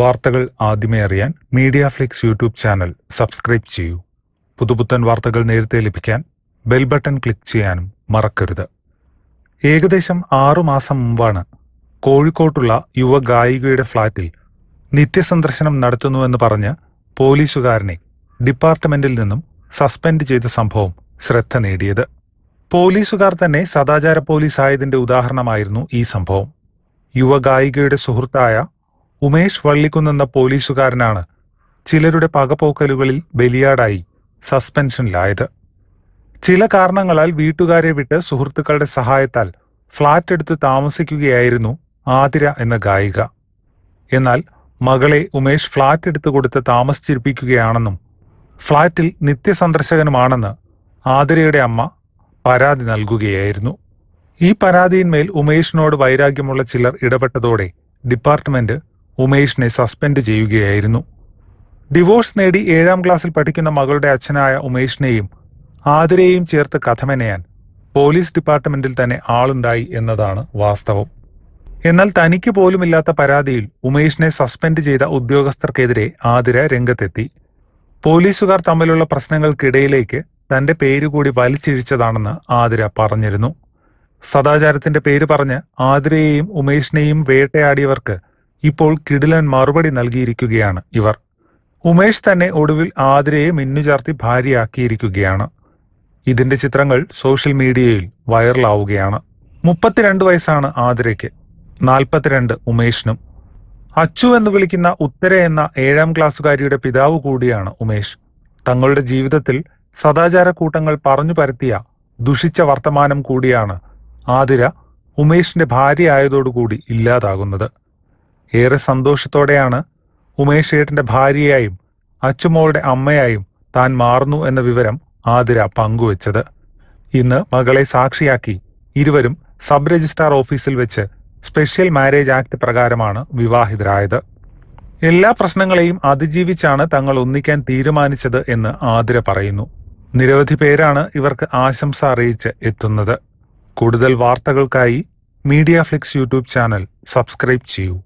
വാർത്തകൾ ആദ്യമേ അറിയാൻ Media Flix YouTube channel subscribe ചെയ്യൂ പുതുപുത്തൻ വാർത്തകൾ നേരത്തെ ലഭിക്കാൻ ബെൽ ബട്ടൺ ക്ലിക്ക് ചെയ്യാനും മറക്കരുത് ഏകദേശം ആറുമാസം മാസം മുമ്പാണ് കോഴിക്കോട്ടുള്ള യുവ ഗായികയുടെ ഫ്ളാറ്റിൽ നിത്യസന്ദർശനം നടത്തുന്നുവെന്ന് പറഞ്ഞ് പോലീസുകാരനെ ഡിപ്പാർട്ട്മെന്റിൽ നിന്നും സസ്പെൻഡ് ചെയ്ത സംഭവം ശ്രദ്ധ നേടിയത് പോലീസുകാർ തന്നെ സദാചാര പോലീസായതിന്റെ ഉദാഹരണമായിരുന്നു ഈ സംഭവം യുവഗായികയുടെ സുഹൃത്തായ ഉമേഷ് വള്ളിക്കുന്നെന്ന പോലീസുകാരനാണ് ചിലരുടെ പകപോക്കലുകളിൽ ബലിയാടായി സസ്പെൻഷനിലായത് ചില കാരണങ്ങളാൽ വീട്ടുകാരെ വിട്ട് സുഹൃത്തുക്കളുടെ സഹായത്താൽ ഫ്ളാറ്റ് എടുത്ത് താമസിക്കുകയായിരുന്നു ആതിര എന്ന ഗായിക എന്നാൽ മകളെ ഉമേഷ് ഫ്ളാറ്റ് എടുത്തു കൊടുത്ത് താമസിച്ചിരിപ്പിക്കുകയാണെന്നും ഫ്ളാറ്റിൽ നിത്യസന്ദർശകനുമാണെന്ന് ആതിരയുടെ അമ്മ പരാതി നൽകുകയായിരുന്നു ഈ പരാതിയിന്മേൽ ഉമേഷിനോട് വൈരാഗ്യമുള്ള ചിലർ ഇടപെട്ടതോടെ ഡിപ്പാർട്ട്മെന്റ് ഉമേഷിനെ സസ്പെൻഡ് ചെയ്യുകയായിരുന്നു ഡിവോഴ്സ് നേടി ഏഴാം ക്ലാസ്സിൽ പഠിക്കുന്ന മകളുടെ അച്ഛനായ ഉമേഷിനെയും ആതിരയെയും ചേർത്ത് കഥമെനയാൻ പോലീസ് ഡിപ്പാർട്ട്മെന്റിൽ തന്നെ ആളുണ്ടായി എന്നതാണ് വാസ്തവം എന്നാൽ തനിക്ക് പോലുമില്ലാത്ത പരാതിയിൽ ഉമേഷിനെ സസ്പെൻഡ് ചെയ്ത ഉദ്യോഗസ്ഥർക്കെതിരെ ആതിര രംഗത്തെത്തി പോലീസുകാർ തമ്മിലുള്ള പ്രശ്നങ്ങൾക്കിടയിലേക്ക് തന്റെ പേരുകൂടി വലിച്ചിഴിച്ചതാണെന്ന് ആതിര പറഞ്ഞിരുന്നു സദാചാരത്തിന്റെ പേര് പറഞ്ഞ് ആതിരയെയും ഉമേഷിനെയും വേട്ടയാടിയവർക്ക് ഇപ്പോൾ കിടിലൻ മറുപടി നൽകിയിരിക്കുകയാണ് ഇവർ ഉമേഷ് തന്നെ ഒടുവിൽ ആതിരയെ മിന്നുചാർത്തി ഭാര്യയാക്കിയിരിക്കുകയാണ് ഇതിന്റെ ചിത്രങ്ങൾ സോഷ്യൽ മീഡിയയിൽ വൈറലാവുകയാണ് മുപ്പത്തിരണ്ട് വയസ്സാണ് ആതിരയ്ക്ക് നാൽപ്പത്തിരണ്ട് ഉമേഷിനും അച്ചു എന്ന് വിളിക്കുന്ന ഉത്തര എന്ന ഏഴാം ക്ലാസ്സുകാരിയുടെ പിതാവ് കൂടിയാണ് ഉമേഷ് തങ്ങളുടെ ജീവിതത്തിൽ സദാചാര കൂട്ടങ്ങൾ പറഞ്ഞു പരത്തിയ ദുഷിച്ച വർത്തമാനം കൂടിയാണ് ആതിര ഉമേഷിന്റെ ആയതോടുകൂടി ഇല്ലാതാകുന്നത് ഏറെ സന്തോഷത്തോടെയാണ് ഉമേഷ് ഏട്ടന്റെ ഭാര്യയായും അച്ചുമോളുടെ അമ്മയായും താൻ മാറുന്നു എന്ന വിവരം ആതിര പങ്കുവച്ചത് ഇന്ന് മകളെ സാക്ഷിയാക്കി ഇരുവരും സബ് രജിസ്ട്രാർ ഓഫീസിൽ വെച്ച് സ്പെഷ്യൽ മാരേജ് ആക്ട് പ്രകാരമാണ് വിവാഹിതരായത് എല്ലാ പ്രശ്നങ്ങളെയും അതിജീവിച്ചാണ് തങ്ങൾ ഒന്നിക്കാൻ തീരുമാനിച്ചത് എന്ന് ആതിര പറയുന്നു നിരവധി പേരാണ് ഇവർക്ക് ആശംസ അറിയിച്ച് എത്തുന്നത് കൂടുതൽ വാർത്തകൾക്കായി Media Flix YouTube channel subscribe ചെയ്യൂ